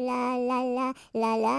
la la la la la